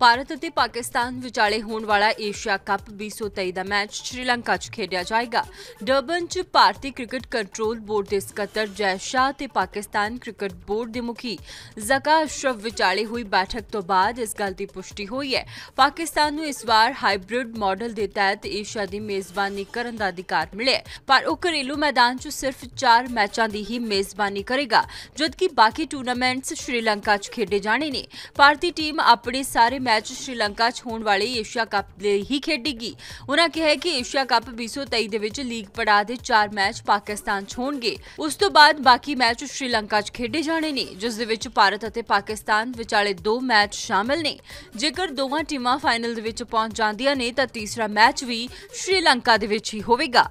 ਭਾਰਤ ਅਤੇ ਪਾਕਿਸਤਾਨ ਵਿਚਾਲੇ ਹੋਣ ਵਾਲਾ ਏਸ਼ੀਆ ਕੱਪ 2023 ਦਾ ਮੈਚ ਸ਼੍ਰੀਲੰਕਾ 'ਚ ਖੇਡਿਆ ਜਾਏਗਾ ਡਰਬਨ 'ਚ ਭਾਰਤੀ ਕ੍ਰਿਕਟ ਕੰਟਰੋਲ ਬੋਰਡ ਦੇ ਸਕੱਤਰ ਜੈ ਸ਼ਾਹ ਤੇ ਪਾਕਿਸਤਾਨ ਕ੍ਰਿਕਟ ਬੋਰਡ ਦੇ ਮੁਖੀ ਜ਼ਕਾ ਅਸ਼ਰਫ ਵਿਚਾਲੇ ਹੋਈ ਬੈਠਕ ਤੋਂ ਬਾਅਦ ਇਸ ਗੱਲ ਦੀ ਪੁਸ਼ਟੀ ਹੋਈ ਹੈ ਪਾਕਿਸਤਾਨ ਨੂੰ ਇਸ ਵਾਰ ਹਾਈਬ੍ਰਿਡ ਮਾਡਲ ਦੇ ਤਹਿਤ ਏਸ਼ੀਆ ਦੀ ਮੇਜ਼ਬਾਨੀ ਕਰਨ ਦਾ ਅਧਿਕਾਰ ਮਿਲਿਆ ਪਰ ਉਹ ਘਰੇਲੂ ਮੈਦਾਨ 'ਚ ਸਿਰਫ 4 ਮੈਚਾਂ ਦੀ ਹੀ ਮੇਜ਼ਬਾਨੀ ਕਰੇਗਾ ਜਦਕਿ ਬਾਕੀ ਟੂਰਨਾਮੈਂਟਸ ਸ਼੍ਰੀਲੰਕਾ 'ਚ ਖੇਡੇ ਜਾਣੇ ਨੇ ਭਾਰਤੀ ਟੀਮ ਆਪਣੇ ਸਾਰੇ ਮੈਚ ਸ਼੍ਰੀਲੰਕਾ 'ਚ ਹੋਣ ਵਾਲੀ ਏਸ਼ੀਆ ਕੱਪ ਲਈ ਹੀ ਖੇਡੇਗੀ ਉਹਨਾਂ ਕਿਹਾ ਕਿ ਏਸ਼ੀਆ ਕੱਪ 2023 ਦੇ ਵਿੱਚ ਲੀਗ ਪੜਾ ਦੇ 4 ਮੈਚ ਪਾਕਿਸਤਾਨ 'ਚ ਹੋਣਗੇ ਉਸ ਤੋਂ ਬਾਅਦ ਬਾਕੀ ਮੈਚ ਸ਼੍ਰੀਲੰਕਾ 'ਚ ਖੇਡੇ ਜਾਣੇ ਨੇ ਜਿਸ ਦੇ ਵਿੱਚ ਭਾਰਤ ਅਤੇ ਪਾਕਿਸਤਾਨ ਵਿਚਾਲੇ 2 ਮੈਚ ਸ਼ਾਮਲ ਨੇ ਜੇਕਰ ਦੋਵਾਂ ਟੀਮਾਂ ਫਾਈਨਲ ਦੇ ਵਿੱਚ ਪਹੁੰਚ ਜਾਂਦੀਆਂ ਨੇ ਤਾਂ ਤੀਸਰਾ ਮੈਚ ਵੀ ਸ਼੍ਰੀਲੰਕਾ ਦੇ ਵਿੱਚ ਹੀ ਹੋਵੇਗਾ